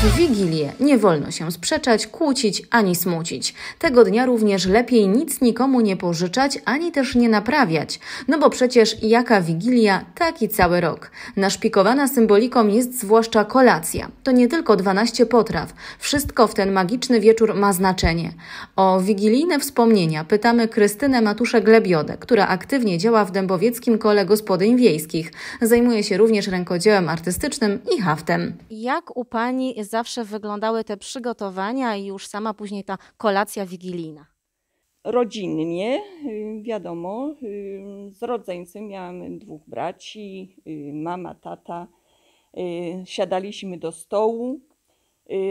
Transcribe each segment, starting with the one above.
W Wigilię nie wolno się sprzeczać, kłócić ani smucić. Tego dnia również lepiej nic nikomu nie pożyczać, ani też nie naprawiać. No bo przecież jaka Wigilia, taki cały rok. Naszpikowana symboliką jest zwłaszcza kolacja. To nie tylko 12 potraw. Wszystko w ten magiczny wieczór ma znaczenie. O wigilijne wspomnienia pytamy Krystynę Matuszę-Glebiodę, która aktywnie działa w Dębowieckim Kole Gospodyń Wiejskich. Zajmuje się również rękodziełem artystycznym i haftem. Jak u Pani zawsze wyglądały te przygotowania i już sama później ta kolacja wigilijna? Rodzinnie, y, wiadomo, y, z rodzeńcem miałam dwóch braci, y, mama, tata. Siadaliśmy do stołu.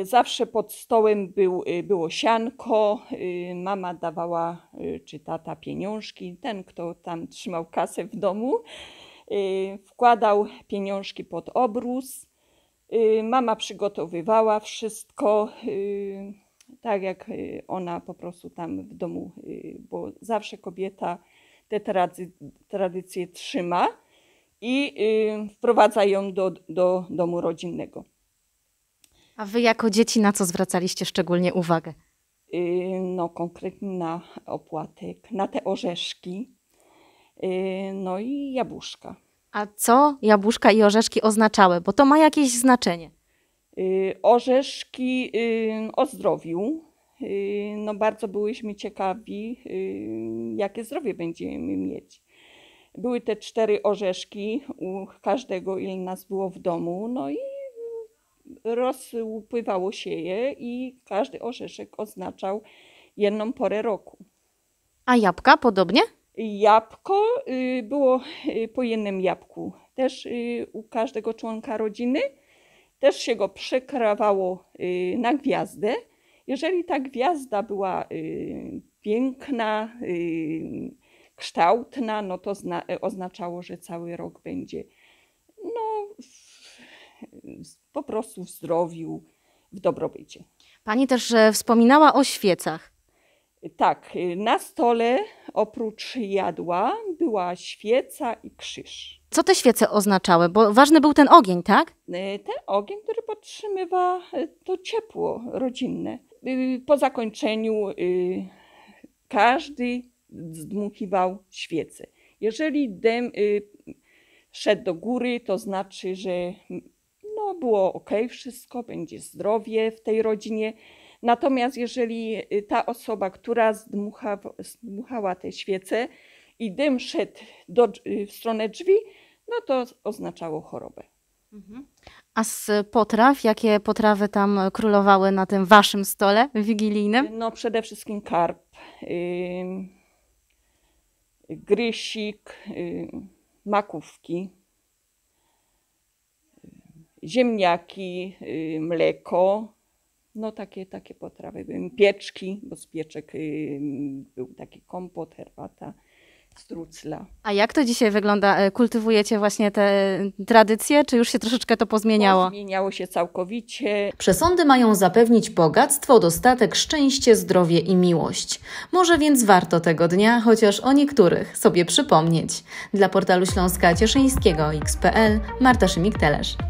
Zawsze pod stołem był, było sianko, mama dawała czy tata pieniążki, ten kto tam trzymał kasę w domu, wkładał pieniążki pod obrus Y, mama przygotowywała wszystko y, tak, jak y, ona po prostu tam w domu, bo zawsze kobieta te tradycje trzyma i wprowadza ją do, do domu rodzinnego. A wy jako dzieci na co zwracaliście szczególnie uwagę? No konkretnie na opłatek, na te orzeszki, no i jabłuszka. A co jabłuszka i orzeszki oznaczały? Bo to ma jakieś znaczenie. Y, orzeszki y, ozdrowił. o y, zdrowiu. no bardzo byłyśmy ciekawi, jakie zdrowie będziemy mieć. Były te cztery orzeszki u każdego, ile nas było w domu, no i rozpływało się je i każdy orzeszek oznaczał jedną porę roku. A jabłka podobnie? jabłko. Y, było y, po jednym jabłku też y, u każdego członka rodziny. Też się go przekrawało na gwiazdę. Jeżeli ta gwiazda była piękna, kształtna, no to oznaczało, że cały rok będzie no, po prostu w zdrowiu, w dobrobycie. Pani też e, wspominała o świecach. Tak, y, na stole oprócz jadła była świeca i krzyż. Co te świece oznaczały? Bo ważny był ten ogień, tak? Y, ten ogień, który podtrzymywa y, to ciepło rodzinne. Po zakończeniu każdy zdmuchiwał świecę. Jeżeli dym szedł do góry, to znaczy, że mm, no, było ok, wszystko, będzie zdrowie w tej rodzinie. Natomiast jeżeli y, ta osoba, która zdmucha, zdmuchała te świece i dym szedł do, y, w stronę drzwi, no to oznaczało chorobę. Mhm. A z potraw, jakie potrawy tam królowały na tym waszym stole wigilijnym? No przede wszystkim karp, yy, grysik, yy, makówki, ziemniaki, yy, mleko, no takie, takie potrawy. Pieczki, bo z pieczek był taki kompot, herbata, strucla. A jak to dzisiaj wygląda? E, kultywujecie właśnie te y, tradycje, czy już się troszeczkę to pozmieniało? No, zmieniało się całkowicie. Przesądy mają zapewnić bogactwo, dostatek, szczęście, zdrowie i miłość. Może więc warto tego dnia, chociaż o niektórych, sobie przypomnieć. Dla portalu Śląska Cieszyńskiego XPL Marta Szymik-Telesz.